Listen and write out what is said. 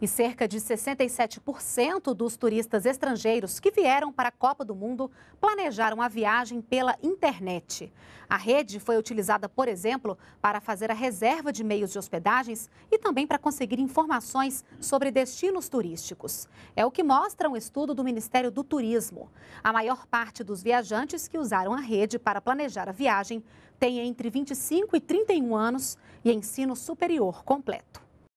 E cerca de 67% dos turistas estrangeiros que vieram para a Copa do Mundo planejaram a viagem pela internet. A rede foi utilizada, por exemplo, para fazer a reserva de meios de hospedagens e também para conseguir informações sobre destinos turísticos. É o que mostra um estudo do Ministério do Turismo. A maior parte dos viajantes que usaram a rede para planejar a viagem tem entre 25 e 31 anos e ensino superior completo.